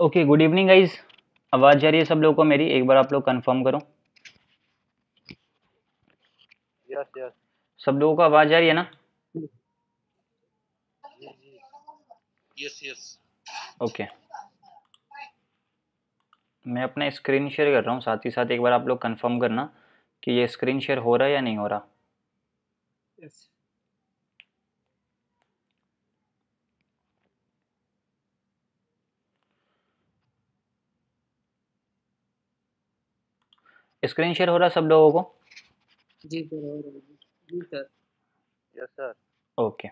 Okay good evening guys आवाज़ जा रही है सब लोगों को मेरी एक बार आप लोग कंफर्म करो यस यस सब लोगों को आवाज़ जा रही है ना यस यस ओके मैं अपना स्क्रीन शेयर कर रहा हूँ साथ ही साथ एक बार आप लोग कंफर्म करना कि ये स्क्रीन शेयर हो रहा है या नहीं हो रहा yes. स्क्रीन शेयर हो रहा है सब लोगों को जी सर सर सर ओके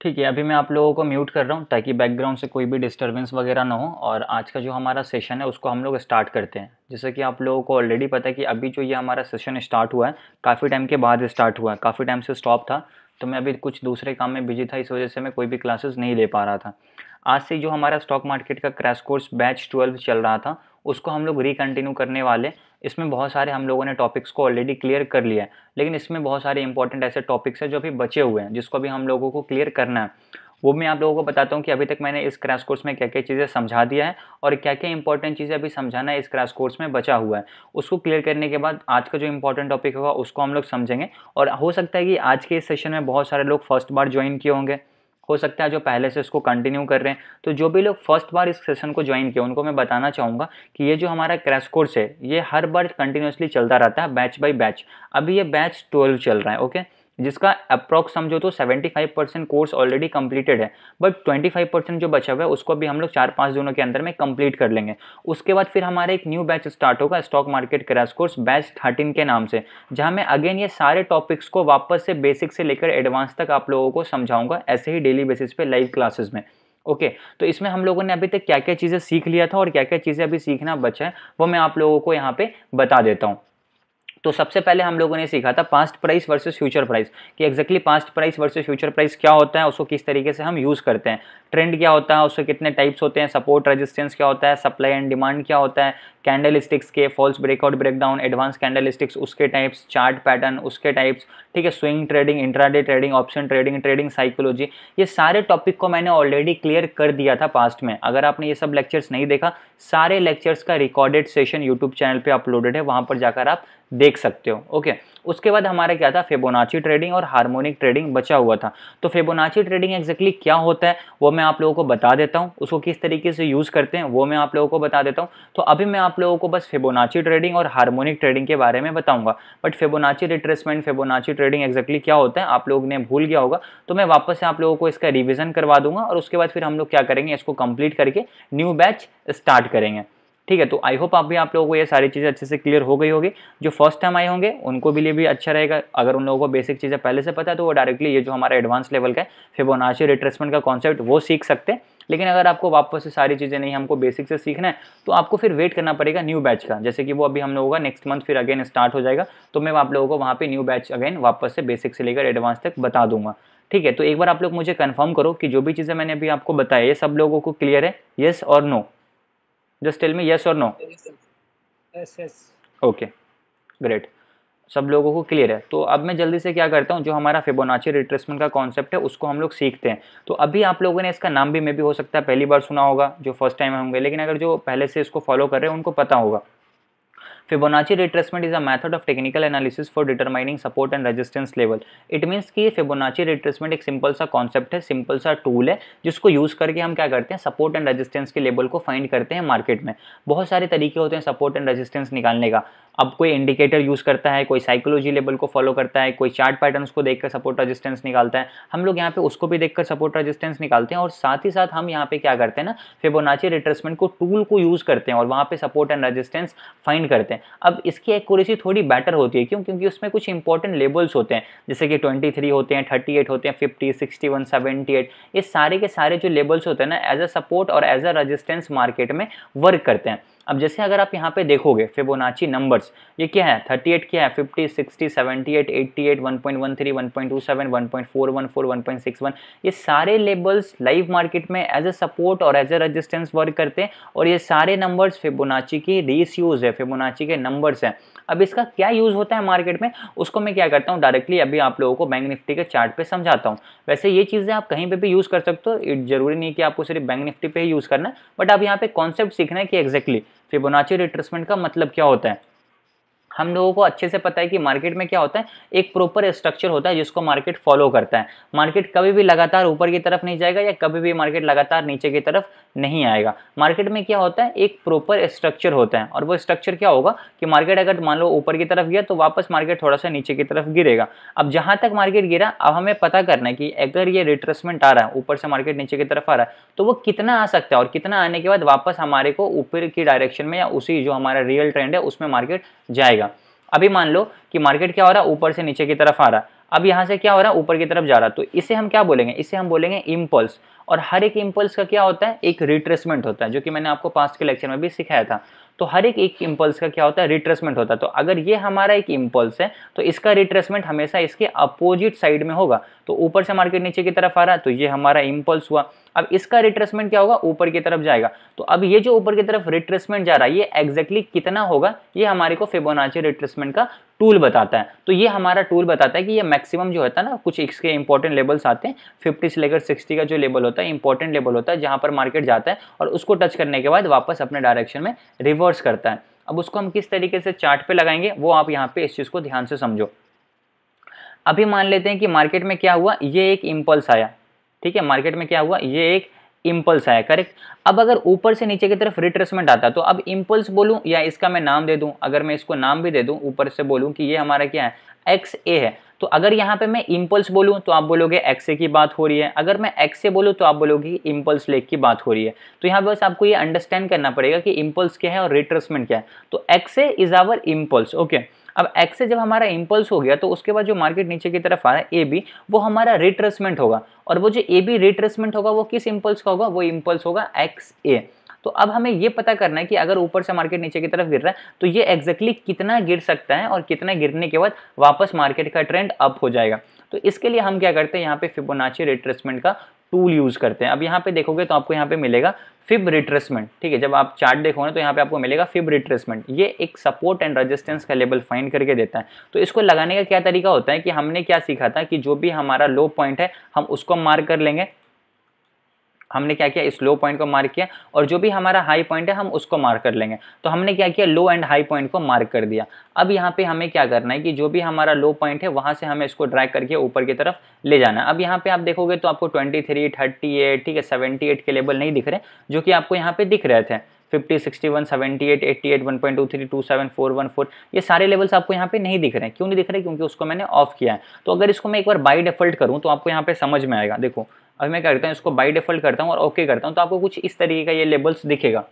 ठीक है अभी मैं आप लोगों को म्यूट कर रहा हूँ ताकि बैकग्राउंड से कोई भी डिस्टरबेंस वगैरह ना हो और आज का जो हमारा सेशन है उसको हम लोग स्टार्ट करते हैं जैसे कि आप लोगों को ऑलरेडी पता है कि अभी जो ये हमारा सेशन स्टार्ट हुआ है काफ़ी टाइम के बाद स्टार्ट हुआ है काफ़ी टाइम से स्टॉप था तो मैं अभी कुछ दूसरे काम में बिजी था इस वजह से मैं कोई भी क्लासेस नहीं ले पा रहा था आज से जो हमारा स्टॉक मार्केट का क्रैश कोर्स बैच ट्वेल्व चल रहा था उसको हम लोग रिकन्टिन्यू करने वाले इसमें बहुत सारे हम लोगों ने टॉपिक्स को ऑलरेडी क्लियर कर लिया है लेकिन इसमें बहुत सारे इंपॉर्टेंट ऐसे टॉपिक्स हैं जो अभी बचे हुए हैं जिसको अभी हम लोगों को क्लियर करना है वो मैं आप लोगों को बताता हूँ कि अभी तक मैंने इस क्रैश कोर्स में क्या क्या चीज़ें समझा दिया है और क्या क्या इंपॉर्टेंट चीज़ें अभी समझाना है इस क्रैश कोर्स में बचा हुआ है उसको क्लियर करने के बाद आज का जो इंपॉर्टेंट टॉपिक होगा उसको हम लोग समझेंगे और हो सकता है कि आज के इस सेशन में बहुत सारे लोग फर्स्ट बार ज्वाइन किए होंगे हो सकता है जो पहले से इसको कंटिन्यू कर रहे हैं तो जो भी लोग फर्स्ट बार इस सेशन को ज्वाइन किया उनको मैं बताना चाहूँगा कि ये जो हमारा क्रैश कोर्स है ये हर बार कंटिन्यूसली चलता रहता है बैच बाई बैच अभी ये बैच ट्वेल्व चल रहा है ओके जिसका अप्रॉक्स समझो तो 75 परसेंट कोर्स ऑलरेडी कंप्लीटेड है बट 25 परसेंट जो बचा हुआ है उसको अभी हम लोग चार पाँच दिनों के अंदर में कंप्लीट कर लेंगे उसके बाद फिर हमारा एक न्यू बैच स्टार्ट होगा stock market crash course batch thirteen के नाम से जहाँ मैं अगेन ये सारे टॉपिक्स को वापस से बेसिक से लेकर एडवांस तक आप लोगों को समझाऊंगा ऐसे ही डेली बेसिस पे लाइव क्लासेज में ओके okay, तो इसमें हम लोगों ने अभी तक क्या क्या चीज़ें सीख लिया था और क्या क्या चीज़ें अभी सीखना बचा है वो मैं आप लोगों को यहाँ पे बता देता हूँ तो सबसे पहले हम लोगों ने सीखा था past price versus future price कि exactly past price versus future price क्या होता है उसको किस तरीके से हम यूज़ करते हैं ट्रेंड क्या होता है उसके कितने टाइप्स होते हैं सपोर्ट रेजिस्टेंस क्या होता है सप्लाई एंड डिमांड क्या होता है कैंडल स्टिक्स के false breakout breakdown advance candlesticks उसके टाइप्स चार्ट पैटर्न उसके टाइप्स ठीक है swing trading intraday trading option trading trading psychology ये सारे टॉपिक को मैंने ऑलरेडी क्लियर कर दिया था पास्ट में अगर आपने ये सब लेक्चर्स नहीं देखा सारे लेक्चर्स का रिकॉर्डेड सेशन यूट्यूब चैनल पर अपलोडेड है वहाँ पर जाकर आप देख सकते हो ओके उसके बाद हमारा क्या था फेबोनाची ट्रेडिंग और हार्मोनिक ट्रेडिंग बचा हुआ था तो फेबोनाची ट्रेडिंग एग्जैक्टली क्या होता है वो मैं आप लोगों को बता देता हूँ उसको किस तरीके से यूज़ करते हैं वो मैं आप लोगों को बता देता हूँ तो अभी मैं आप लोगों को बस फेबोनाची ट्रेडिंग और हारमोनिक ट्रेडिंग के बारे में बताऊँगा but Fibonacci retracement Fibonacci trading exactly क्या होता है आप लोग ने भूल गया होगा तो मैं वापस से आप लोगों को इसका रिविज़न करवा दूंगा और उसके बाद फिर हम लोग क्या करेंगे इसको कंप्लीट करके न्यू बैच स्टार्ट करेंगे ठीक है तो आई होप आप भी आप लोगों को ये सारी चीज़ें अच्छे से क्लियर हो गई होगी जो फर्स्ट टाइम आए होंगे उनको भी लिए भी अच्छा रहेगा अगर उन लोगों को बेसिक चीज़ें पहले से पता है तो वो डायरेक्टली ये जो हमारा एडवांस लेवल का है फिबोनाची रिट्रेसमेंट का कॉन्सेप्ट वो सीख सकते हैं लेकिन अगर आपको वापस से सारी चीज़ें नहीं हमको बेसिक से सीखना है तो आपको फिर वेट करना पड़ेगा न्यू बैच का जैसे कि वो अभी हम लोगों का नेक्स्ट मंथ फिर अगेन स्टार्ट हो जाएगा तो मैं आप लोगों को वहाँ पे न्यू बैच अगेन वापस से बेसिक से लेकर एडवांस तक बता दूंगा ठीक है तो एक बार आप लोग मुझे कन्फर्म करो कि जो भी चीज़ें मैंने अभी आपको बताया ये सब लोगों को क्लियर है येस और no just tell me yes और no yes yes okay great सब लोगों को क्लियर है तो अब मैं जल्दी से क्या करता हूँ जो हमारा फिबोनाची रिट्रेसमेंट का कॉन्सेप्ट है उसको हम लोग सीखते हैं तो अभी आप लोगों ने इसका नाम भी मे भी हो सकता है पहली बार सुना होगा जो फर्स्ट टाइम होंगे लेकिन अगर जो पहले से इसको फॉलो कर रहे हैं उनको पता होगा Fibonacci retracement is a method of technical analysis for determining support and resistance level it means कि फिबोनाची रिट्रेसमेंट एक सिंपल सा कॉन्सेप्ट है सिंपल सा टूल है जिसको यूज़ करके हम क्या करते हैं सपोर्ट एंड रेजिस्टेंस के लेवल को फाइंड करते हैं मार्केट में बहुत सारे तरीके होते हैं सपोर्ट एंड रेजिस्टेंस निकालने का अब कोई इंडिकेटर यूज़ करता है कोई साइकोलॉजी लेवल को फॉलो करता है कोई चार्ट पैटर्न को देखकर सपोर्ट रेजिस्टेंस निकालता है हम लोग यहाँ पे उसको भी देखकर सपोर्ट रेजिस्टेंस निकालते हैं और साथ ही साथ हम यहाँ पे क्या करते हैं ना फिबोनाची रिट्रेसमेंट को टूल को यूज़ करते हैं और वहाँ पे सपोर्ट एंड रेजिस्टेंस फाइंड करते हैं हैं अब इसकी एक्यूरेसी थोड़ी बेटर होती है क्यों क्योंकि उसमें कुछ इंपॉर्टेंट लेबल्स होते हैं जैसे कि 23 होते हैं 38 होते हैं 50, 61, 78 ये सारे के सारे जो लेबल्स होते हैं ना एज अ सपोर्ट और एज अ रजिस्टेंस मार्केट में वर्क करते हैं अब जैसे अगर आप यहाँ पे देखोगे फिबोनाची नंबर्स ये क्या है 38 क्या है 50, 60, 78, 88, 1.13, 1.27, सिक्स 1.61 ये सारे लेबल्स लाइव मार्केट में एज ए सपोर्ट और एज ए रजिस्टेंस वर्क करते हैं और ये सारे नंबर्स फिबोनाची की रेसियोज है फिबोनाची के नंबर्स हैं अब इसका क्या यूज़ होता है मार्केट में उसको मैं क्या करता हूँ डायरेक्टली अभी आप लोगों को बैंक निफ्टी के चार्ट पे समझाता हूँ वैसे ये चीज़ें आप कहीं पे भी यूज़ कर सकते हो इट जरूरी नहीं कि आपको सिर्फ बैंक निफ्टी पे ही यूज़ करना है बट आप यहाँ पे कॉन्सेप्ट सीखना है कि एग्जैक्टली exactly फिबोनाची रिट्रेसमेंट का मतलब क्या होता है हम लोगों को अच्छे से पता है कि मार्केट में क्या होता है एक प्रॉपर स्ट्रक्चर होता है जिसको मार्केट फॉलो करता है मार्केट कभी भी लगातार ऊपर की तरफ नहीं जाएगा या कभी भी मार्केट लगातार नीचे की तरफ नहीं आएगा मार्केट में क्या होता है एक प्रॉपर स्ट्रक्चर होता है और वो स्ट्रक्चर क्या होगा कि मार्केट अगर मान लो ऊपर की तरफ गया तो वापस मार्केट थोड़ा सा नीचे की तरफ गिरेगा अब जहाँ तक मार्केट गिरा अब हमें पता करना है कि अगर ये रिट्रेसमेंट आ रहा है ऊपर से मार्केट नीचे की तरफ आ रहा है तो वो कितना आ सकता है और कितना आने के बाद वापस हमारे को ऊपर की डायरेक्शन में या उसी जो हमारा रियल ट्रेंड है उसमें मार्केट जाएगा अभी मान लो कि मार्केट क्या हो रहा है ऊपर से नीचे की तरफ आ रहा है अब यहाँ से क्या हो रहा है ऊपर की तरफ जा रहा तो इसे हम क्या बोलेंगे इसे हम बोलेंगे इम्पल्स और हर एक इम्पल्स का क्या होता है एक रिट्रेसमेंट होता है जो कि मैंने आपको पास्ट के लेक्चर में भी सिखाया था तो हर एक एक इम्पल्स का क्या होता है रिट्रेसमेंट होता है तो अगर ये हमारा एक इम्पल्स है तो इसका रिट्रेसमेंट हमेशा इसके अपोजिट साइड में होगा तो ऊपर से मार्केट नीचे की तरफ आ रहा है तो ये हमारा इम्पल्स हुआ अब इसका रिट्रेसमेंट क्या होगा ऊपर की तरफ जाएगा तो अब ये जो ऊपर की तरफ रिट्रेसमेंट जा रहा है ये एग्जैक्टली exactly कितना होगा ये हमारे को फिबोनाची रिट्रेसमेंट का टूल बताता है तो ये हमारा टूल बताता है कि ये मैक्सिमम जो होता है ना कुछ इसके इंपॉर्टेंट लेवल्स आते हैं फिफ्टी से लेकर सिक्सटी का जो लेवल होता है इंपॉर्टेंट लेवल होता है जहाँ पर मार्केट जाता है और उसको टच करने के बाद वापस अपने डायरेक्शन में रिवर्स करता है अब उसको हम किस तरीके से चार्ट पे लगाएंगे वो आप यहाँ पे इस चीज़ को ध्यान से समझो अभी मान लेते हैं कि मार्केट में क्या हुआ ये एक इम्पल्स आया ठीक है मार्केट में क्या हुआ ये एक इम्पल्स आया करेक्ट अब अगर ऊपर से नीचे की तरफ रिट्रेसमेंट आता तो अब इम्पल्स बोलूँ या इसका मैं नाम दे दूँ अगर मैं इसको नाम भी दे दूँ ऊपर से बोलूँ कि ये हमारा क्या है एक्स ए है तो अगर यहाँ पे मैं इम्पल्स बोलूँ तो आप बोलोगे एक्स ए की बात हो रही है अगर मैं एक्स ए बोलूँ तो आप बोलोगे इम्पल्स लेक की बात हो रही है तो यहाँ बस आपको ये अंडरस्टैंड करना पड़ेगा कि इम्पल्स क्या है और रिट्रेसमेंट क्या है तो X A is our impulse okay अब एक्स से जब हमारा इम्पल्स हो गया तो उसके बाद जो मार्केट नीचे की तरफ आ रहा है ए बी वो हमारा रिट्रेसमेंट होगा और वो जो ए बी रिट्रेसमेंट होगा वो किस इम्पल्स का होगा वो इम्पल्स होगा एक्स ए तो अब हमें ये पता करना है कि अगर ऊपर से मार्केट नीचे की तरफ गिर रहा है तो ये एग्जैक्टली exactly कितना गिर सकता है और कितना गिरने के बाद वापस मार्केट का ट्रेंड अप हो जाएगा तो इसके लिए हम क्या करते हैं यहाँ पे फिबोनाची रिट्रेसमेंट का टूल यूज़ करते हैं अब यहाँ पे देखोगे तो आपको यहाँ पे मिलेगा फिब रिट्रेसमेंट ठीक है जब आप चार्ट देखोगे तो यहाँ पे आपको मिलेगा फिब रिट्रेसमेंट ये एक सपोर्ट एंड रेजिस्टेंस का लेवल फाइंड करके देता है तो इसको लगाने का क्या तरीका होता है कि हमने क्या सीखा था कि जो भी हमारा लो पॉइंट है हम उसको मार्क कर लेंगे हमने क्या किया इस लो पॉइंट को मार्क किया और जो भी हमारा हाई पॉइंट है हम उसको मार्क कर लेंगे तो हमने क्या किया लो एंड हाई पॉइंट को मार्क कर दिया अब यहाँ पे हमें क्या करना है कि जो भी हमारा लो पॉइंट है वहाँ से हमें इसको ड्रैग करके ऊपर की तरफ ले जाना है अब यहाँ पे आप देखोगे तो आपको 23, 38 ठीक है 78 के लेवल नहीं दिख रहे जो कि आपको यहाँ पे दिख रहे थे fifty sixty one seventy eight eighty eight one point two three two seven four one four ये सारे लेवल्स आपको यहाँ पे नहीं दिख रहे हैं क्यों नहीं दिख रहे क्योंकि उसको मैंने ऑफ किया है तो अगर इसको मैं एक बार बाई डिफॉल्ट करूँ तो आपको यहाँ पे समझ में आएगा देखो अभी मैं करता हूँ इसको बाई डिफ़ॉल्ट करता हूँ और ओके करता हूँ तो आपको कुछ इस तरीके का ये लेबल्स दिखेगा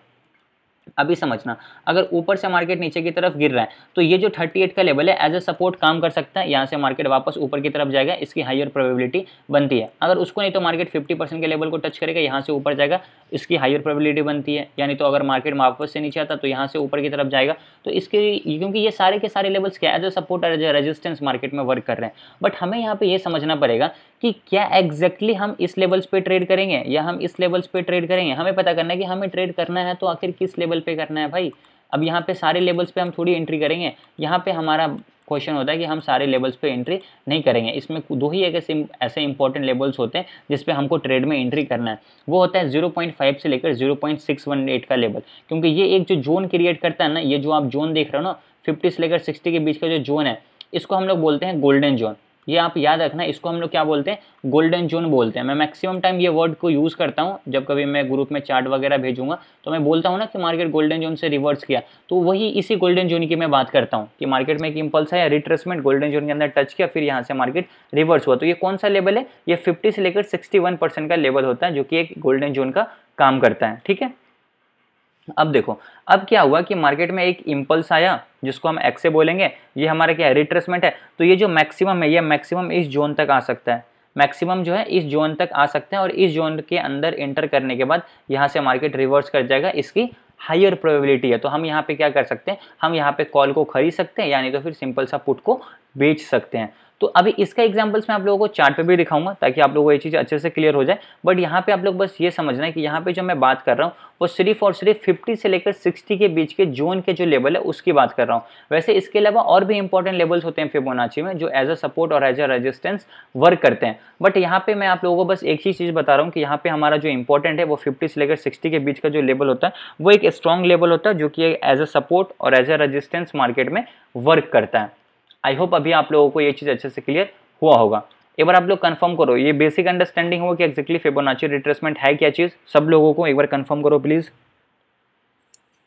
अभी समझना अगर ऊपर से मार्केट नीचे की तरफ गिर रहा है तो ये जो 38 का लेवल है एज ए सपोर्ट काम कर सकता है यहाँ से मार्केट वापस ऊपर की तरफ जाएगा इसकी हायर प्रोबेबिलिटी बनती है अगर उसको नहीं तो मार्केट 50 परसेंट के लेवल को टच करेगा यहाँ से ऊपर जाएगा इसकी हायर प्रोबेबिलिटी बनती है यानी तो अगर मार्केट वापस से नीचे आता तो यहाँ से ऊपर की तरफ जाएगा तो इसके क्योंकि ये सारे के सारे लेवल्स क्या as a support as a resistance market में वर्क कर रहे हैं बट हमें यहाँ पर यह समझना पड़ेगा कि क्या एग्जैक्टली exactly हम इस लेवल्स पे ट्रेड करेंगे या हम इस लेवल्स पे ट्रेड करेंगे हमें पता करना है कि हमें ट्रेड करना है तो आखिर किस लेवल पे करना है भाई अब यहाँ पे सारे लेवल्स पे हम थोड़ी एंट्री करेंगे यहाँ पे हमारा क्वेश्चन होता है कि हम सारे लेवल्स पे एंट्री नहीं करेंगे इसमें दो ही एक ऐसे ऐसे इंपॉर्टेंट लेवल्स होते हैं जिसपे हमको ट्रेड में एंट्री करना है वो होता है 0.5 से लेकर 0.618 का लेवल क्योंकि ये एक जो जोन क्रिएट करता है ना ये जो आप जोन देख रहे हो ना फिफ्टी से लेकर सिक्सटी के बीच का जो जोन है इसको हम लोग बोलते हैं गोल्डन जोन ये आप याद रखना इसको हम लोग क्या बोलते हैं गोल्डन जोन बोलते हैं मैं मैक्सिमम टाइम ये वर्ड को यूज़ करता हूँ जब कभी मैं ग्रुप में चार्ट वगैरह भेजूंगा तो मैं बोलता हूँ ना कि मार्केट गोल्डन जोन से रिवर्स किया तो वही इसी गोल्डन जोन की मैं बात करता हूँ कि मार्केट में एक इम्पल्स है या रिट्रेसमेंट गोल्डन जोन के अंदर टच किया फिर यहाँ से मार्केट रिवर्स हुआ तो ये कौन सा लेवल है ये फिफ्टी से लेकर सिक्सटी का लेवल होता है जो कि एक गोल्डन जोन का काम करता है ठीक है अब देखो अब क्या हुआ कि मार्केट में एक इम्पल्स आया जिसको हम एक्से बोलेंगे ये हमारा क्या है रिट्रेसमेंट है तो ये जो मैक्सिमम है ये मैक्सिमम इस जोन तक आ सकता है मैक्सिमम जो है इस जोन तक आ सकते हैं और इस जोन के अंदर एंटर करने के बाद यहाँ से मार्केट रिवर्स कर जाएगा इसकी हायर प्रोबेबिलिटी है तो हम यहाँ पे क्या कर सकते हैं हम यहाँ पे कॉल को खरीद सकते हैं यानी तो फिर सिंपल सा पुट को बेच सकते हैं तो अभी इसका एग्जाम्पल्स मैं आप लोगों को चार्ट पे भी दिखाऊंगा ताकि आप लोगों को ये चीज़ अच्छे से क्लियर हो जाए बट यहाँ पे आप लोग बस ये समझना है कि यहाँ पे जो मैं बात कर रहा हूँ वो सिर्फ और सिर्फ 50 से लेकर 60 के बीच के जोन के जो लेवल है उसकी बात कर रहा हूँ वैसे इसके अलावा और भी इंपॉर्टेंट लेवल्स होते हैं फिबोनाची में जो एज अ सपोर्ट और एज अ रेजिस्टेंस वर्क करते हैं बट यहाँ पे मैं आप लोगों को बस एक ही चीज़ बता रहा हूँ कि यहाँ पे हमारा जो इंपॉर्टेंट है वो फिफ्टी से लेकर सिक्सटी के बीच का जो लेवल होता है वो एक स्ट्रॉन्ग लेवल होता है जो कि एज अ सपोर्ट और एज अ रजिस्टेंस मार्केट में वर्क करता है आई होप अभी आप लोगों को ये चीज़ अच्छे से क्लियर हुआ होगा एक बार आप लोग कंफर्म करो ये बेसिक अंडरस्टैंडिंग हो कि एक्जैक्टली फेबोनाची रिट्रेसमेंट है क्या चीज़ सब लोगों को एक बार कंफर्म करो please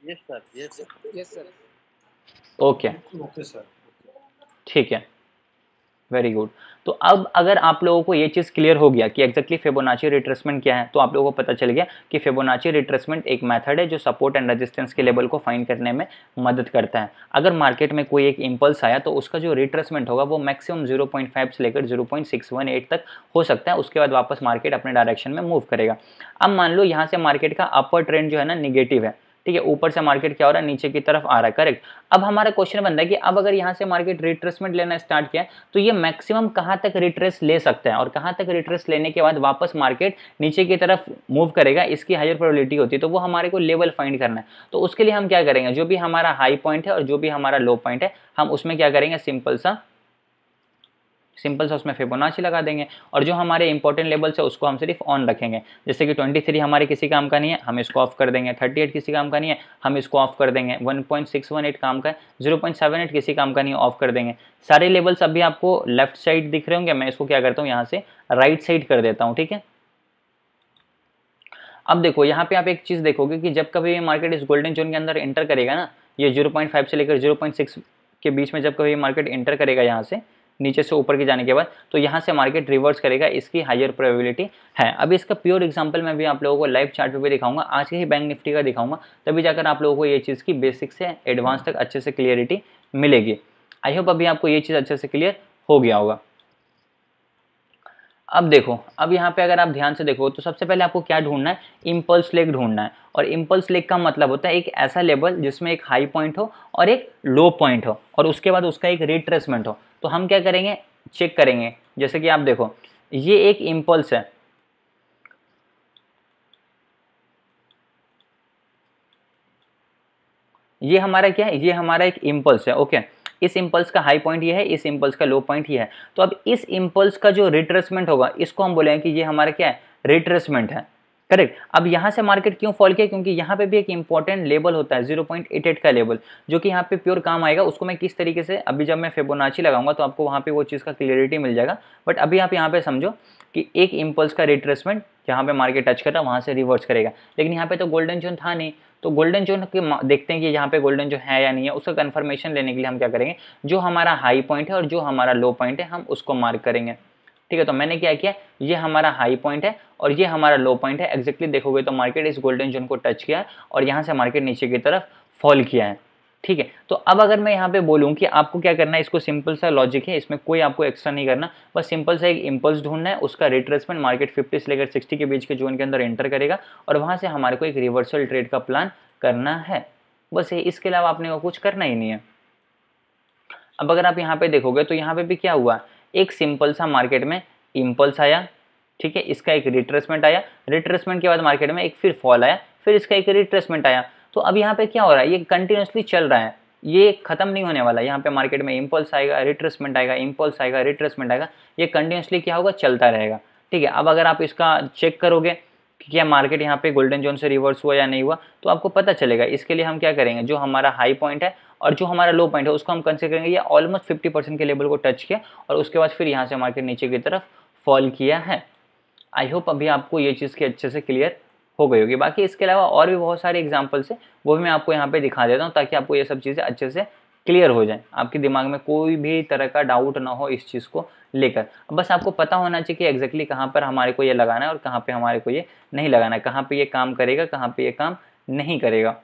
yes sir yes sir okay ठीक है वेरी गुड तो अब अगर आप लोगों को ये चीज़ क्लियर हो गया कि एक्जैक्टली फेबोनाची रिट्रेसमेंट क्या है तो आप लोगों को पता चल गया कि फेबोनाची रिट्रेसमेंट एक मेथड है जो सपोर्ट एंड रेजिस्टेंस के लेवल को फाइंड करने में मदद करता है अगर मार्केट में कोई एक इंपल्स आया तो उसका जो रिट्रेसमेंट होगा वो मैक्सिमम फाइव से लेकर एट तक हो सकता है उसके बाद वापस मार्केट अपने डायरेक्शन में मूव करेगा अब मान लो यहाँ से मार्केट का अपर ट्रेंड जो है ना निगेटिव है ठीक है ऊपर से मार्केट क्या हो रहा है नीचे की तरफ आ रहा है करेक्ट अब हमारा क्वेश्चन बनता है कि अब अगर यहाँ से मार्केट रिट्रेसमेंट लेना स्टार्ट किया तो ये मैक्सिमम कहाँ तक रिट्रेस ले सकता है और कहाँ तक रिट्रेस लेने के बाद वापस मार्केट नीचे की तरफ मूव करेगा इसकी हायर प्रोबिलिटी होती है तो वो हमारे को लेवल फाइंड करना है तो उसके लिए हम क्या करेंगे जो भी हमारा हाई पॉइंट है और जो भी हमारा लो पॉइंट है हम उसमें क्या करेंगे सिंपल सा सिंपल से उसमें फिबोनाची लगा देंगे और जो हमारे इंपॉर्टेंट लेवल्स है उसको हम सिर्फ ऑन रखेंगे जैसे कि 23 हमारे किसी काम का नहीं है हम इसको ऑफ कर देंगे 38 किसी काम का नहीं है हम इसको ऑफ कर देंगे 1.618 काम का है 0.78 किसी काम का नहीं ऑफ कर देंगे सारे लेवल्स अभी आपको लेफ्ट साइड दिख रहे होंगे मैं इसको क्या करता हूँ यहाँ से राइट साइड कर देता हूँ ठीक है अब देखो यहाँ पे आप एक चीज़ देखोगे कि जब कभी ये मार्केट इस गोल्डन जोन के अंदर एंटर करेगा ना ये 0.5 से लेकर 0.6 के बीच में जब कभी ये मार्केट एंटर करेगा यहाँ से नीचे से ऊपर के जाने के बाद तो यहाँ से मार्केट रिवर्स करेगा इसकी हायर प्रोबेबिलिटी है अभी इसका प्योर एग्जाम्पल मैं भी आप लोगों को लाइव चार्ट पे भी दिखाऊंगा आज के ही बैंक निफ्टी का दिखाऊंगा तभी जाकर आप लोगों को ये चीज़ की बेसिक से एडवांस तक अच्छे से क्लियरिटी मिलेगी आई होप अभी आपको ये चीज़ अच्छे से क्लियर हो गया होगा अब देखो अब यहाँ पे अगर आप ध्यान से देखो तो सबसे पहले आपको क्या ढूंढना है इम्पल्स लेग ढूंढना है और इम्पल्स लेग का मतलब होता है एक ऐसा लेवल जिसमें एक हाई पॉइंट हो और एक लो पॉइंट हो और उसके बाद उसका एक रिट्रेसमेंट हो तो हम क्या करेंगे चेक करेंगे जैसे कि आप देखो ये एक इम्पल्स है ये हमारा क्या है ये हमारा एक इम्पल्स है ओके okay? इस इम्पल्स का हाई पॉइंट ये है इस इम्पल्स का लो पॉइंट ये है तो अब इस इम्पल्स का जो रिट्रेसमेंट होगा इसको हम बोले कि ये हमारा क्या है रिट्रेसमेंट है करेक्ट अब यहाँ से मार्केट क्यों फॉल किया क्योंकि यहाँ पे भी एक इंपॉर्टेंट लेवल होता है 0.88 का लेवल जो कि यहाँ पे प्योर काम आएगा उसको मैं किस तरीके से अभी जब मैं फेबोनाची लगाऊंगा तो आपको वहाँ पे वो चीज़ का क्लियरिटी मिल जाएगा बट अभी आप यहाँ पे समझो कि एक इम्पल्स का रिट्रेसमेंट जहाँ पे मार्केट टच कर रहा वहाँ से रिवर्स करेगा लेकिन यहाँ पे तो गोल्डन जोन था नहीं तो गोल्डन जोन के देखते हैं कि यहाँ पे गोल्डन जो है या नहीं है उसका कन्फर्मेशन लेने के लिए हम क्या करेंगे जो हमारा हाई पॉइंट है और जो हमारा लो पॉइंट है हम उसको मार्क करेंगे ठीक है तो मैंने क्या किया ये हमारा हाई पॉइंट है और ये हमारा लो पॉइंट है एक्जैक्टली देखोगे तो मार्केट इस गोल्डन जोन को टच किया और यहाँ से मार्केट नीचे की तरफ फॉल किया है ठीक है तो अब अगर मैं यहाँ पे बोलूँ कि आपको क्या करना है इसको सिंपल सा लॉजिक है इसमें कोई आपको एक्स्ट्रा नहीं करना बस सिंपल सा एक इम्पल्स ढूंढना है उसका रिट्रेसमेंट मार्केट 50 से लेकर 60 के बीच के जोन के अंदर एंटर करेगा और वहाँ से हमारे को एक रिवर्सल ट्रेड का प्लान करना है बस ये इसके अलावा आपने को कुछ करना ही नहीं है अब अगर आप यहाँ पर देखोगे तो यहाँ पर भी क्या हुआ एक सिंपल सा मार्केट में इम्पल्स आया ठीक है इसका एक रिट्रेसमेंट आया रिट्रेसमेंट के बाद मार्केट में एक फिर फॉल आया फिर इसका एक रिट्रेसमेंट आया तो अब यहाँ पे क्या हो रहा है ये कंटिन्यूसली चल रहा है ये खत्म नहीं होने वाला यहाँ पे मार्केट में इम्पल्स आएगा रिट्रेसमेंट आएगा इम्पल्स आएगा रिट्रेसमेंट आएगा ये कंटिन्यूसली क्या होगा चलता रहेगा ठीक है अब अगर आप इसका चेक करोगे कि क्या मार्केट यहाँ पे गोल्डन जोन से रिवर्स हुआ या नहीं हुआ तो आपको पता चलेगा इसके लिए हम क्या करेंगे जो हमारा हाई पॉइंट है और जो हमारा लो पॉइंट है उसको हम कंसिडर करेंगे ये ऑलमोस्ट फिफ्टी परसेंट के लेवल को टच किया और उसके बाद फिर यहाँ से मार्केट नीचे की तरफ फॉल किया है आई होप अभी आपको ये चीज़ की अच्छे से क्लियर हो गई होगी बाकी इसके अलावा और भी बहुत सारे एग्जाम्पल्स हैं वो भी मैं आपको यहाँ पे दिखा देता हूँ ताकि आपको ये सब चीज़ें अच्छे से क्लियर हो जाए आपके दिमाग में कोई भी तरह का डाउट ना हो इस चीज़ को लेकर बस आपको पता होना चाहिए कि एग्जैक्टली कहाँ पर हमारे को ये लगाना है और कहाँ पर हमारे को ये नहीं लगाना है कहाँ पर ये काम करेगा कहाँ पर ये काम नहीं करेगा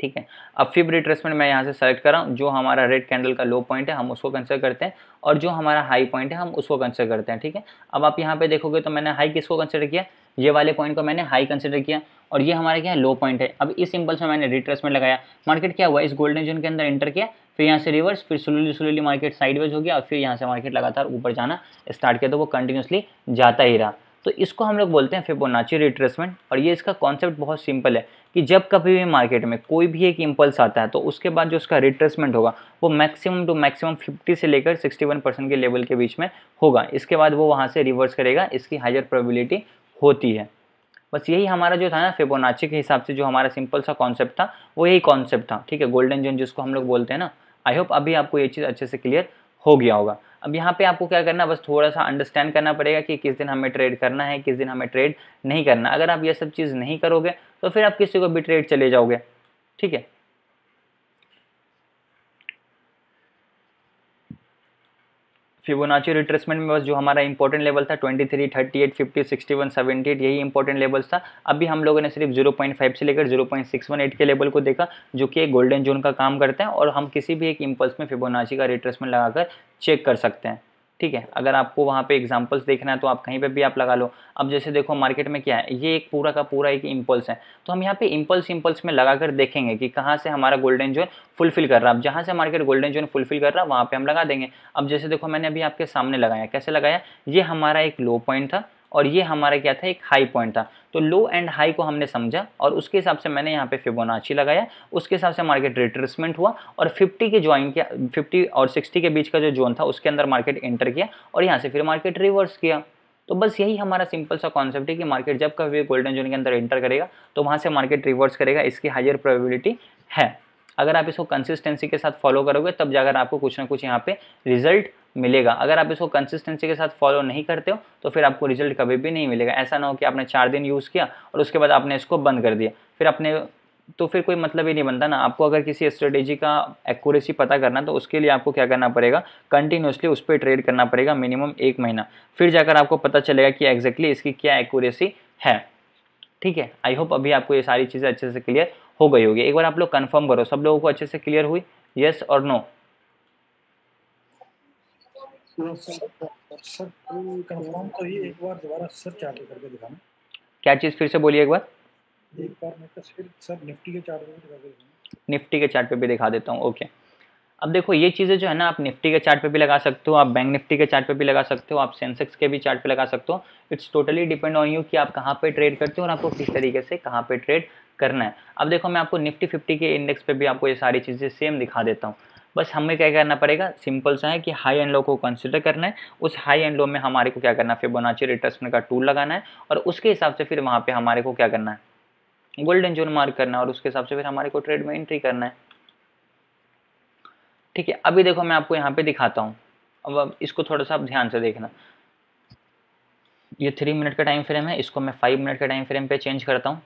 ठीक है अब फिब रिट्रेसमेंट मैं यहाँ से सेलेक्ट कर रहा हूँ जो हमारा रेड कैंडल का लो पॉइंट है हम उसको कंसिडर करते हैं और जो हमारा हाई पॉइंट है हम उसको कंसिडर करते हैं ठीक है अब आप यहाँ पे देखोगे तो मैंने हाई किसको कंसिडर किया ये वाले पॉइंट को मैंने हाई कंसिडर किया और ये हमारे क्या है लो पॉइंट है अब इस सिंपल में मैंने रिट्रेसमेंट लगाया मार्केट क्या हुआ इस गोल्डन जोन के अंदर एंटर किया फिर यहाँ से रिवर्स फिर स्लोली स्लोली मार्केट साइडवेज हो गया और फिर यहाँ से मार्केट लगातार ऊपर जाना स्टार्ट किया तो वो कंटिन्यूसली जाता ही रहा तो इसको हम लोग बोलते हैं फिबोनाची रिट्रेसमेंट और ये इसका कॉन्सेप्ट बहुत सिंपल है कि जब कभी भी मार्केट में कोई भी एक इम्पल्स आता है तो उसके बाद जो उसका रिट्रेसमेंट होगा वो मैक्सिमम टू मैक्सिमम 50 से लेकर 61 परसेंट के लेवल के बीच में होगा इसके बाद वो वहाँ से रिवर्स करेगा इसकी हायर प्रोबेबिलिटी होती है बस यही हमारा जो था ना फेबोनाची के हिसाब से जो हमारा सिंपल सा कॉन्सेप्ट था वो यही कॉन्सेप्ट था ठीक है गोल्डन जोन जिसको हम लोग बोलते हैं ना आई होप अभी आपको ये चीज़ अच्छे से क्लियर हो गया होगा अब यहाँ पे आपको क्या करना बस थोड़ा सा अंडरस्टैंड करना पड़ेगा कि किस दिन हमें ट्रेड करना है किस दिन हमें ट्रेड नहीं करना अगर आप ये सब चीज़ नहीं करोगे तो फिर आप किसी को भी ट्रेड चले जाओगे ठीक है फिबोनाची रिट्रेसमेंट में बस जो हमारा इंपॉर्टेंट लेवल था 23, 38, 50, 61, 78 यही इंपॉर्टेंट लेवल्स था अभी हम लोगों ने सिर्फ 0.5 से लेकर 0.618 के लेवल को देखा जो कि एक गोल्डन जोन का काम करते हैं और हम किसी भी एक इम्पल्स में फिबोनाची का रिट्रेसमेंट लगाकर चेक कर सकते हैं ठीक है अगर आपको वहाँ पे एग्जांपल्स देखना है तो आप कहीं पे भी आप लगा लो अब जैसे देखो मार्केट में क्या है ये एक पूरा का पूरा एक इम्पल्स है तो हम यहाँ पे इम्पल्स इम्पल्स में लगा कर देखेंगे कि कहाँ से हमारा गोल्डन जोन फुलफिल कर रहा है अब जहाँ से मार्केट गोल्डन जोन फुलफिल कर रहा है वहाँ पर हम लगा देंगे अब जैसे देखो मैंने अभी आपके सामने लगाया कैसे लगाया ये हमारा एक लो पॉइंट था और ये हमारा क्या था एक हाई पॉइंट था तो लो एंड हाई को हमने समझा और उसके हिसाब से मैंने यहाँ पे फिबोनाची लगाया उसके हिसाब से मार्केट रिट्रेसमेंट हुआ और 50 के ज्वाइन किया 50 और 60 के बीच का जो जोन था उसके अंदर मार्केट एंटर किया और यहाँ से फिर मार्केट रिवर्स किया तो बस यही हमारा सिंपल सा कॉन्सेप्ट है कि मार्केट जब कभी गोल्डन जोन के अंदर एंटर करेगा तो वहाँ से मार्केट रिवर्स करेगा इसकी हाइयर प्रोबेबिलिटी है अगर आप इसको कंसिस्टेंसी के साथ फॉलो करोगे तब जाकर आपको कुछ ना कुछ यहाँ पे रिजल्ट मिलेगा अगर आप इसको कंसिस्टेंसी के साथ फॉलो नहीं करते हो तो फिर आपको रिजल्ट कभी भी नहीं मिलेगा ऐसा ना हो कि आपने चार दिन यूज़ किया और उसके बाद आपने इसको बंद कर दिया फिर अपने तो फिर कोई मतलब ही नहीं बनता ना आपको अगर किसी स्ट्रेटेजी का एक्यूरेसी पता करना तो उसके लिए आपको क्या करना पड़ेगा कंटिन्यूसली उस पर ट्रेड करना पड़ेगा मिनिमम एक महीना फिर जाकर आपको पता चलेगा कि एग्जैक्टली exactly इसकी क्या एक्यूरेसी है ठीक है आई होप अभी आपको ये सारी चीज़ें अच्छे से क्लियर हो गई होगी एक बार आप लोग कंफर्म करो सब लोगों को अच्छे से क्लियर हुई यस और नो क्या चीज़ फिर से बोलिए एक बार एक बार मैं तो सर निफ्टी के चार्ट भी दिखा निफ्टी के चार्ट पे भी दिखा देता हूँ ओके okay. अब देखो ये चीज़ें जो है ना आप निफ्टी के चार्ट पे भी लगा सकते हो आप बैंक निफ्टी के चार्ट पे भी लगा सकते हो आप सेंसेक्स के भी चार्ट पे लगा सकते हो it's totally depend on you कि आप कहाँ पे ट्रेड करते हो और आपको किस तरीके से कहाँ पे ट्रेड करना है अब देखो मैं आपको निफ्टी फिफ्टी के इंडेक्स पर भी आपको ये सारी चीज़ें सेम दिखा देता हूँ बस हमें क्या करना पड़ेगा सिंपल सा है कि हाई एंड लो को कंसिडर करना है उस हाई एंड लो में हमारे को क्या करना है फिबोनाची रिट्रेसमेंट का टूल लगाना है और उसके हिसाब से फिर वहाँ पर हमारे को क्या करना है गोल्डन जोन मार्क करना है और उसके हिसाब से फिर हमारे को ट्रेड में एंट्री करना है ठीक है अभी देखो मैं आपको यहाँ पे दिखाता हूँ अब अब इसको थोड़ा सा आप ध्यान से देखना ये थ्री मिनट का टाइम फ्रेम है इसको मैं फाइव मिनट का टाइम फ्रेम पे चेंज करता हूँ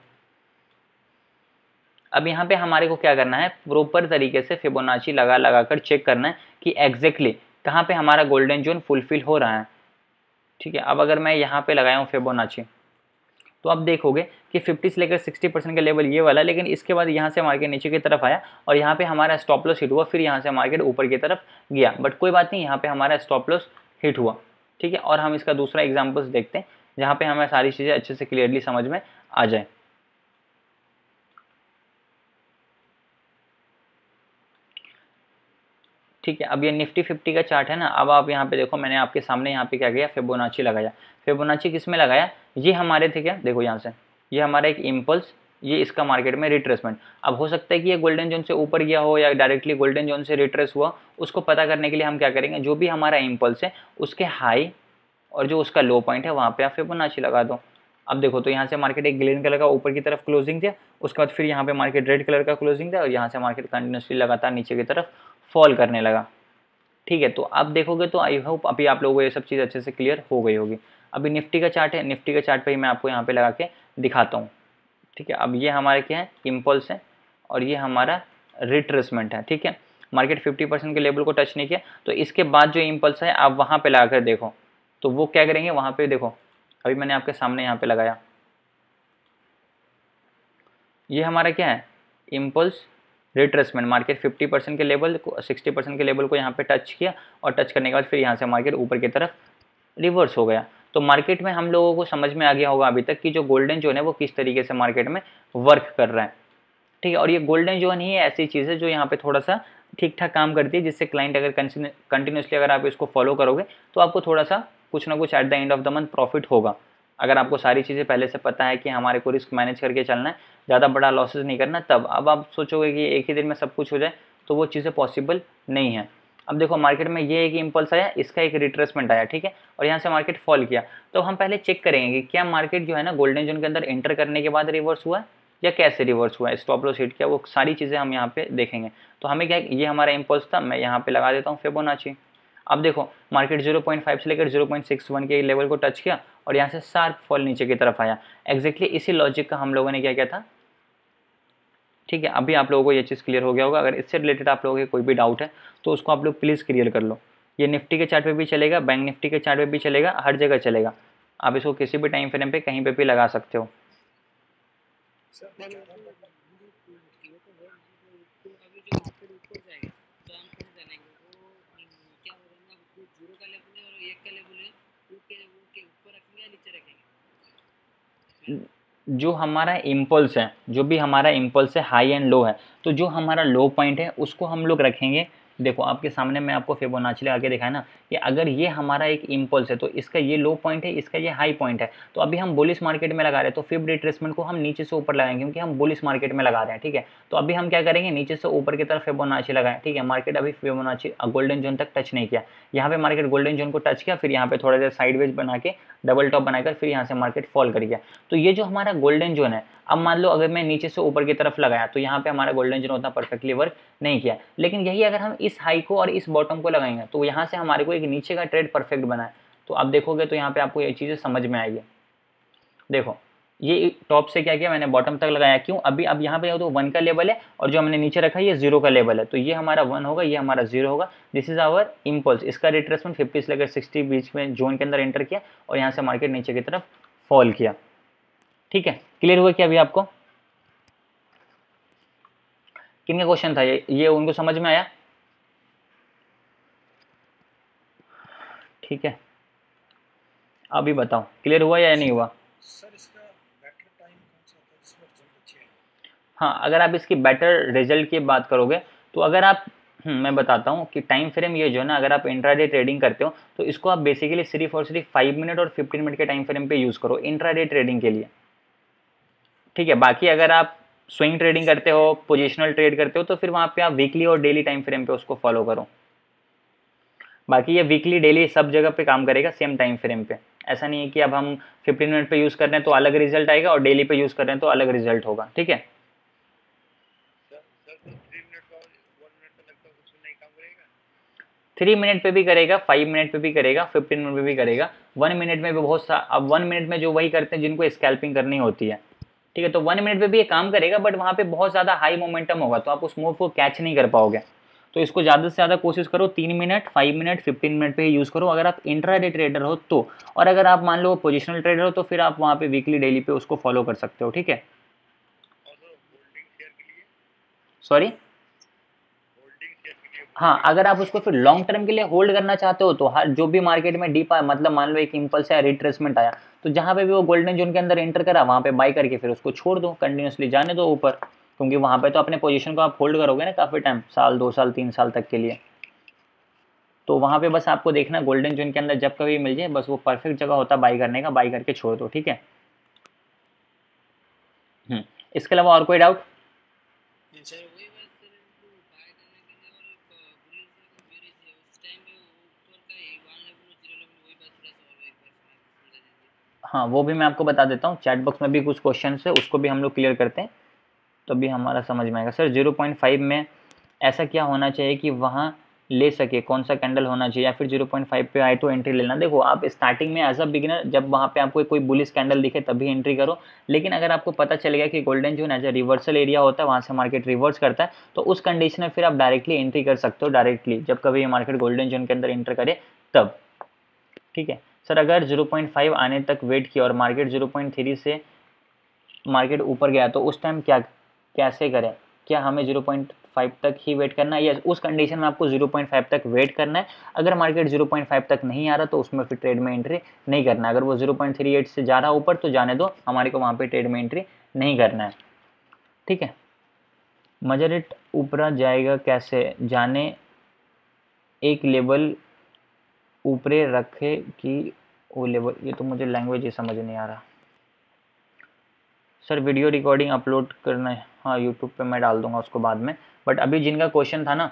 अब यहाँ पे हमारे को क्या करना है प्रॉपर तरीके से फिबोनाची लगा लगा कर चेक करना है कि एग्जैक्टली कहाँ पे हमारा गोल्डन जोन फुलफिल हो रहा है ठीक है अब अगर मैं यहाँ पे लगाया हूँ फेबोनाची तो आप देखोगे कि 50 से लेकर 60 परसेंट का लेवल ये वाला लेकिन इसके बाद यहाँ से मार्केट नीचे की तरफ आया और यहाँ पे हमारा स्टॉप लॉस हिट हुआ फिर यहाँ से मार्केट ऊपर की तरफ गया बट कोई बात नहीं यहाँ पे हमारा स्टॉप लॉस हिट हुआ ठीक है और हम इसका दूसरा एग्जाम्पल्स देखते हैं जहाँ पर हमें सारी चीज़ें अच्छे से क्लियरली समझ में आ जाए ठीक है अब ये निफ्टी फिफ्टी का चार्ट है ना अब आप यहाँ पे देखो मैंने आपके सामने यहाँ पे क्या किया फेबोनाची लगाया फेबोनाची किस में लगाया ये हमारे थे क्या देखो यहाँ से ये हमारा एक इम्पल्स ये इसका मार्केट में रिट्रेसमेंट अब हो सकता है कि ये गोल्डन जोन से ऊपर गया हो या डायरेक्टली गोल्डन जोन से रिट्रेस हुआ उसको पता करने के लिए हम क्या करेंगे जो भी हमारा इम्पल्स है उसके हाई और जो उसका लो पॉइंट है वहाँ पे आप फेबोनाची लगा दो अब देखो तो यहाँ से मार्केट एक ग्रीन कलर का ऊपर की तरफ क्लोजिंग दिया उसके बाद फिर यहाँ पे मार्केट रेड कलर का क्लोजिंग था और यहाँ से मार्केट कंटिन्यूसली लगातार नीचे की तरफ फॉल करने लगा ठीक है तो आप देखोगे तो आई होप अभी आप लोगों को ये सब चीज़ अच्छे से क्लियर हो गई होगी अभी निफ्टी का चार्ट है निफ्टी का चार्ट पे ही मैं आपको यहाँ पे लगा के दिखाता हूँ ठीक है अब ये हमारे क्या है इम्पल्स है और ये हमारा रिट्रेसमेंट है ठीक है मार्केट 50 परसेंट के लेवल को टच नहीं किया तो इसके बाद जो इम्पल्स है आप वहाँ पे लगा कर देखो तो वो क्या करेंगे वहाँ पे देखो अभी मैंने आपके सामने यहाँ पे लगाया ये हमारा क्या है इम्पल्स रिट्रेसमेंट मार्केट 50 परसेंट के लेवल को 60 परसेंट के लेवल को यहाँ पे टच किया और टच करने के बाद फिर यहाँ से मार्केट ऊपर की तरफ रिवर्स हो गया तो मार्केट में हम लोगों को समझ में आ गया होगा अभी तक कि जो गोल्डन जोन है वो किस तरीके से मार्केट में वर्क कर रहा है ठीक है और ये गोल्डन जोन ही ऐसी चीज़ है जो यहाँ पर थोड़ा सा ठीक ठाक काम करती है जिससे क्लाइंट अगर कंटिन्यूसली अगर आप इसको फॉलो करोगे तो आपको थोड़ा सा कुछ ना कुछ at the end of the month profit होगा अगर आपको सारी चीज़ें पहले से पता है कि हमारे को रिस्क मैनेज करके चलना है ज़्यादा बड़ा लॉसेज नहीं करना तब अब आप सोचोगे कि एक ही दिन में सब कुछ हो जाए तो वो चीज़ें पॉसिबल नहीं है अब देखो मार्केट में ये एक इम्पल्स आया इसका एक रिट्रेसमेंट आया ठीक है और यहाँ से मार्केट फॉल किया तो हम पहले चेक करेंगे कि क्या मार्केट जो है ना गोल्डन जोन के अंदर एंटर करने के बाद रिवर्स हुआ है या कैसे रिवर्स हुआ है स्टॉप लॉस हिट किया वो सारी चीज़ें हम यहाँ पे देखेंगे तो हमें क्या ये हमारा इम्पल्स था मैं यहाँ पर लगा देता हूँ फेबोनाची अब देखो मार्केट जीरो से लेकर जीरो के लेवल को टच किया और यहाँ से शार्प फॉल नीचे की तरफ आया एग्जैक्टली इसी लॉजिक का हम लोगों ने क्या किया था ठीक है अभी आप लोगों को ये चीज़ क्लियर हो गया होगा अगर इससे रिलेटेड आप लोगों के कोई भी डाउट है तो उसको आप लोग प्लीज़ क्लियर कर लो ये निफ्टी के चार्ट पे भी चलेगा बैंक निफ्टी के चार्ट पे भी चलेगा हर जगह चलेगा आप इसको किसी भी टाइम फ्रेम पे कहीं पे भी लगा सकते हो जो हमारा इम्पल्स है जो भी हमारा इम्पल्स है हाई एंड लो है तो जो हमारा लो पॉइंट है उसको हम लोग रखेंगे देखो आपके सामने मैं आपको फिबोनाचली आगे दिखाया ना कि अगर ये हमारा एक इम्पल्स है तो इसका ये लो पॉइंट है इसका ये हाई पॉइंट है तो अभी हम बोलिस मार्केट में लगा रहे हैं तो फिब रिट्रेसमेंट को हम नीचे से ऊपर लगाएंगे क्योंकि हम बोलिस मार्केट में लगा रहे हैं ठीक है तो अभी हम क्या करेंगे नीचे से ऊपर की तरफ फिबोनाची लगाएं ठीक है मार्केट अभी फेबोनाची गोल्डन जोन तक टच नहीं किया यहाँ पे मार्केट गोल्डन जोन को टच किया फिर यहाँ पे थोड़ा सा साइडवेज बना के डबल टॉप बनाकर फिर यहाँ से मार्केट फॉल कर गया तो ये जो हमारा गोल्डन जोन है अब मान लो अगर मैं नीचे से ऊपर की तरफ लगाया तो यहाँ पे हमारा गोल्डन जोन उतना परफेक्टली वर्क नहीं किया लेकिन यही अगर हम इस हाई को और इस बॉटम को लगाएंगे तो यहाँ से हमारे को एक नीचे का ट्रेड परफेक्ट बनाए तो आप देखोगे तो यहाँ पे आपको ये चीज़ें समझ में आएगी देखो ये टॉप से क्या किया मैंने बॉटम तक लगाया क्यों अभी अब यहाँ पे तो वन का लेवल है और जो हमने नीचे रखा है ये जीरो का लेवल है तो ये हमारा वन होगा ये हमारा जीरो होगा दिस इज आवर इम्पल्स इसका रिट्रेसमेंट फिफ्टी से लेकर सिक्सटी बीच में जोन के अंदर एंटर किया और यहाँ से मार्केट नीचे की तरफ फॉल किया ठीक है क्लियर हुआ क्या अभी आपको किन का क्वेश्चन था ये ये उनको समझ में आया ठीक है अभी बताओ क्लियर हुआ या नहीं हुआ सर हाँ अगर आप इसकी बेटर रिजल्ट की बात करोगे तो अगर आप हम्म, मैं बताता हूँ कि टाइम फ्रेम ये जो है ना अगर आप इंट्राडे ट्रेडिंग करते हो तो इसको आप बेसिकली सिर्फ और सिर्फ फाइव मिनट और फिफ्टीन मिनट के टाइम फ्रेम पे यूज़ करो इंट्राडे ट्रेडिंग के लिए ठीक है बाकी अगर आप स्विंग ट्रेडिंग करते हो पोजिशनल ट्रेड करते हो तो फिर वहाँ पर आप वीकली और डेली टाइम फ्रेम पर उसको फॉलो करो बाकी ये वीकली डेली सब जगह पे काम करेगा सेम टाइम फ्रेम पे ऐसा नहीं है कि अब हम 15 मिनट पे यूज़ कर रहे हैं तो अलग रिजल्ट आएगा और डेली पे यूज़ कर रहे हैं तो अलग रिजल्ट होगा ठीक है थ्री मिनट पे भी करेगा फाइव मिनट पे भी करेगा फिफ्टीन मिनट पे भी करेगा वन मिनट में भी बहुत सा अब वन मिनट में जो वही करते हैं जिनको स्कैल्पिंग करनी होती है ठीक है तो वन मिनट पे भी ये काम करेगा बट वहाँ पे बहुत ज़्यादा हाई मोमेंटम होगा तो आप उस मूव को कैच नहीं कर पाओगे तो इसको ज़्यादा से ज़्यादा कोशिश करो तीन minute five minute fifteen minute ही यूज़ करो अगर आप इंट्रा ट्रेडर हो तो और अगर आप मान लो पोजिशनल ट्रेडर हो तो फिर आप वहाँ पे वीकली डेली पे उसको फॉलो कर सकते हो ठीक है सॉरी हाँ अगर आप उसको फिर लॉन्ग टर्म के लिए होल्ड करना चाहते हो तो हर जो भी मार्केट में डीप आया मतलब मान लो एक इम्पल्स या रिट्रेसमेंट आया तो जहाँ पे भी वो गोल्डन जोन के अंदर एंटर करा वहाँ पे बाई करके फिर उसको छोड़ दो कंटिन्यूसली जाने दो ऊपर क्योंकि वहाँ पे तो अपने पोजीशन को आप होल्ड करोगे ना काफ़ी टाइम साल दो साल तीन साल तक के लिए तो वहाँ पर बस आपको देखना गोल्डन जोन के अंदर जब कभी मिल जाए बस वो परफेक्ट जगह होता बाई करने का बाई करके छोड़ दो ठीक है हम्म, इसके अलावा और कोई डाउट हाँ वो भी मैं आपको बता देता हूँ चैट बॉक्स में भी कुछ क्वेश्चन है उसको भी हम लोग क्लियर करते हैं तो भी हमारा समझ में आएगा सर जीरो पॉइंट फाइव में ऐसा क्या होना चाहिए कि वहाँ ले सके कौन सा कैंडल होना चाहिए या फिर जीरो पॉइंट फाइव पे आए तो एंट्री लेना देखो आप स्टार्टिंग में एज अ बिगिनर जब वहाँ पे आपको कोई बुलिस कैंडल दिखे तभी एंट्री करो लेकिन अगर आपको पता चल गया कि golden zone as a reversal area होता है वहाँ से मार्केट रिवर्स करता है तो उस कंडीशन में फिर आप डायरेक्टली एंट्री कर सकते हो डायरेक्टली जब कभी ये मार्केट गोल्डन जोन के अंदर एंटर करे तब ठीक है सर अगर 0.5 आने तक वेट किया और मार्केट 0.3 से मार्केट ऊपर गया तो उस टाइम क्या कैसे करें क्या हमें 0.5 तक ही वेट करना है या उस कंडीशन में आपको 0.5 तक वेट करना है अगर मार्केट 0.5 तक नहीं आ रहा तो उसमें फिर ट्रेड में एंट्री नहीं करना अगर वो 0.38 से जा रहा ऊपर तो जाने दो हमारे को वहाँ पे ट्रेड में एंट्री नहीं करना है ठीक है मजर रेट ऊपरा जाएगा कैसे जाने एक लेवल ऊपरे रखे कि वो लेवल ये तो मुझे लैंग्वेज ही समझ नहीं आ रहा सर वीडियो रिकॉर्डिंग अपलोड करना है हाँ यूट्यूब पे मैं डाल दूंगा उसको बाद में बट अभी जिनका क्वेश्चन था ना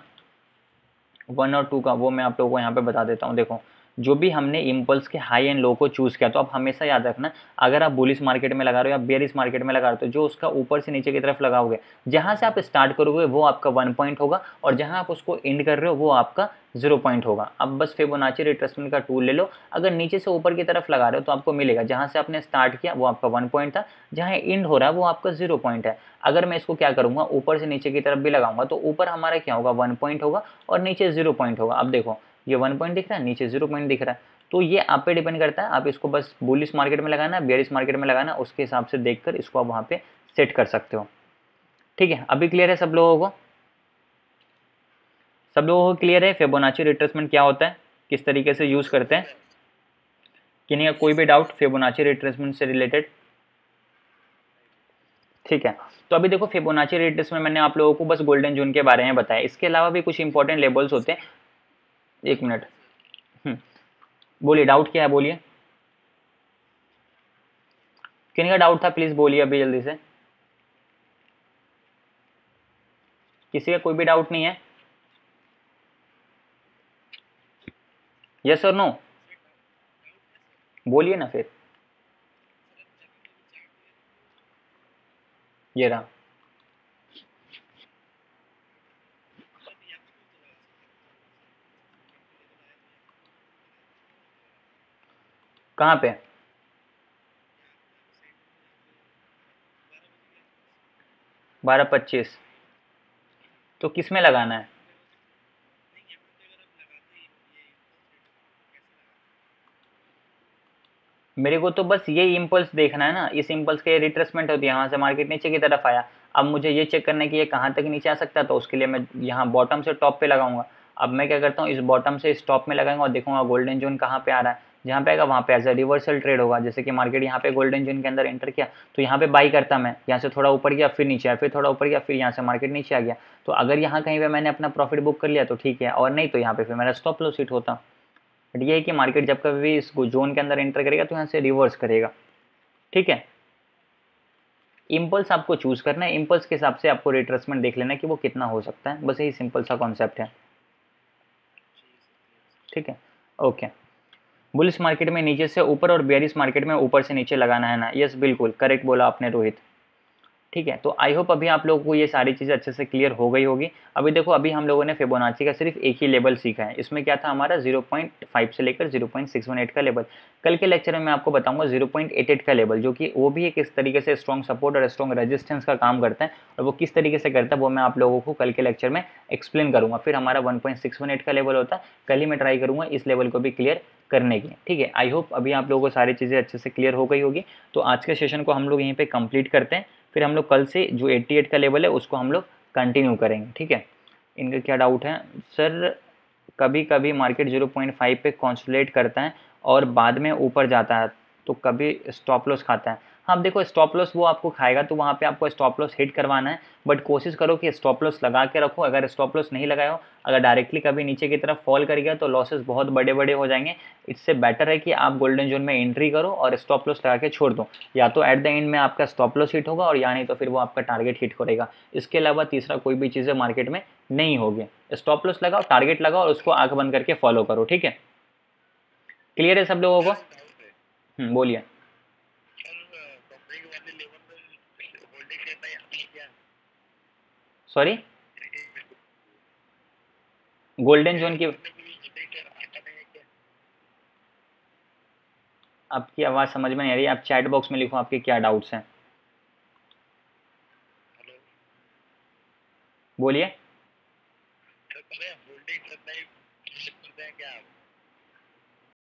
वन और टू का वो मैं आप लोगों को यहाँ पे बता देता हूँ देखो जो भी हमने इम्पल्स के हाई एंड लो को चूज़ किया तो आप हमेशा याद रखना अगर आप बुलिस मार्केट में लगा रहे हो या बेरिस मार्केट में लगा रहे हो तो जो उसका ऊपर से नीचे की तरफ लगाओगे जहाँ से आप स्टार्ट करोगे वो आपका वन पॉइंट होगा और जहाँ आप उसको एंड कर रहे हो वो आपका जीरो पॉइंट होगा अब बस फिबोनाची रिट्रेसमेंट का टूल ले लो अगर नीचे से ऊपर की तरफ लगा रहे हो तो आपको मिलेगा जहाँ से आपने स्टार्ट किया वो आपका वन पॉइंट था जहाँ एंड हो रहा है वो आपका जीरो पॉइंट है अगर मैं इसको क्या करूँगा ऊपर से नीचे की तरफ भी लगाऊंगा तो ऊपर हमारा क्या होगा वन पॉइंट होगा और नीचे जीरो पॉइंट होगा अब देखो ये वन पॉइंट दिख रहा है नीचे जीरो पॉइंट दिख रहा है तो ये आप पे डिपेंड करता है आप इसको बस बुलिस मार्केट में लगाना है बियरिस मार्केट में लगाना उसके हिसाब से देख कर इसको आप वहाँ पर सेट कर सकते हो ठीक है अभी क्लियर है सब लोगों को सब लोगों को क्लियर है फेबोनाची रिट्रेसमेंट क्या होता है किस तरीके से यूज़ करते हैं कि नहीं कोई भी डाउट फेबोनाची रिट्रेसमेंट से रिलेटेड ठीक है तो अभी देखो फेबोनाची रिट्रेसमेंट मैंने आप लोगों को बस गोल्डन जून के बारे में बताया इसके अलावा भी कुछ इंपॉर्टेंट लेवल्स होते हैं एक मिनट हम्म। बोलिए डाउट क्या है बोलिए किन का डाउट था प्लीज़ बोलिए अभी जल्दी से किसी का कोई भी डाउट नहीं है यस और नो बोलिए ना फिर ये रहा कहाँ पे बारह पच्चीस तो किस में लगाना है मेरे को तो बस ये इम्पल्स देखना है ना इस इम्पल्स के रिट्रेसमेंट होती है तो यहाँ से मार्केट नीचे की तरफ आया अब मुझे ये चेक करना है कि ये कहाँ तक नीचे आ सकता है तो उसके लिए मैं यहाँ बॉटम से टॉप पे लगाऊंगा अब मैं क्या करता हूँ इस बॉटम से इस टॉप में लगाऊंगा और देखूंगा गोल्डन जोन कहाँ पे आ रहा है जहाँ पे आएगा वहाँ पे एज अ रिवर्सल ट्रेड होगा जैसे कि मार्केट यहाँ पे गोल्डन जोन के अंदर एंटर किया तो यहाँ पे बाई करता मैं यहाँ से थोड़ा ऊपर गया फिर नीचे आया फिर थोड़ा ऊपर गया फिर यहाँ से मार्केट नीचे आ गया तो अगर यहाँ कहीं पर मैंने अपना प्रॉफिट बुक कर लिया तो ठीक है और नहीं तो यहाँ पर फिर मेरा स्टॉप लो सीट होता बट ये है कि मार्केट जब कभी भी इस जोन के अंदर एंटर करेगा तो यहाँ से रिवर्स करेगा ठीक है इम्पल्स आपको चूज़ करना है इम्पल्स के हिसाब से आपको रिट्रेसमेंट देख लेना कि वो कितना हो सकता है बस यही सिंपल सा कॉन्सेप्ट है ठीक है ओके बुलिस मार्केट में नीचे से ऊपर और बेरिस मार्केट में ऊपर से नीचे लगाना है ना यस बिल्कुल करेक्ट बोला आपने रोहित ठीक है तो आई होप अभी आप लोगों को ये सारी चीज़ें अच्छे से क्लियर हो गई होगी अभी देखो अभी हम लोगों ने फेबोनाची का सिर्फ एक ही लेवल सीखा है इसमें क्या था हमारा 0.5 से लेकर 0.618 का लेवल कल के लेक्चर में मैं आपको बताऊंगा 0.88 का लेवल जो कि वो भी एक इस तरीके से स्ट्रॉन्ग सपोर्ट और स्ट्रॉन्ग रजिस्टेंस का काम करता है और वो किस तरीके से करता है वो मैं आप लोगों को कल के लेक्चर में एक्सप्लेन करूँगा फिर हमारा वन का लेवल होता है कल ही मैं ट्राई करूँगा इस लेवल को भी क्लियर करने की ठीक है आई होप अभी आप लोगों को सारी चीज़ें अच्छे से क्लियर हो गई होगी तो आज के सेशन को हम लोग यहीं पर कंप्लीट करते हैं फिर हम लोग कल से जो 88 का लेवल है उसको हम लोग कंटिन्यू करेंगे ठीक है इनका क्या डाउट है सर कभी कभी मार्केट 0.5 पे कॉन्सुलेट करता है और बाद में ऊपर जाता है तो कभी स्टॉप लॉस खाता है हम हाँ, देखो स्टॉप लॉस वो आपको खाएगा तो वहाँ पे आपको स्टॉप लॉस हिट करवाना है बट कोशिश करो कि स्टॉप लॉस लगा के रखो अगर स्टॉप लॉस नहीं लगाए हो अगर डायरेक्टली कभी नीचे की तरफ फॉल कर गया तो लॉसेस बहुत बड़े बड़े हो जाएंगे इससे बेटर है कि आप गोल्डन जोन में एंट्री करो और स्टॉप लॉस लगा के छोड़ दो या तो एट द एंड में आपका स्टॉप लॉस हिट होगा और या नहीं तो फिर वो आपका टारगेट हिट करेगा इसके अलावा तीसरा कोई भी चीज़ें मार्केट में नहीं होगी स्टॉप लॉस लगाओ टारगेट लगाओ और उसको आँख बंद करके फॉलो करो ठीक है क्लियर है सब लोगों को हम्म, बोलिए सॉरी गोल्डन जोन की आपकी आवाज़ समझ में नहीं आ रही आप चैट बॉक्स में लिखो आपके क्या डाउट्स हैं बोलिए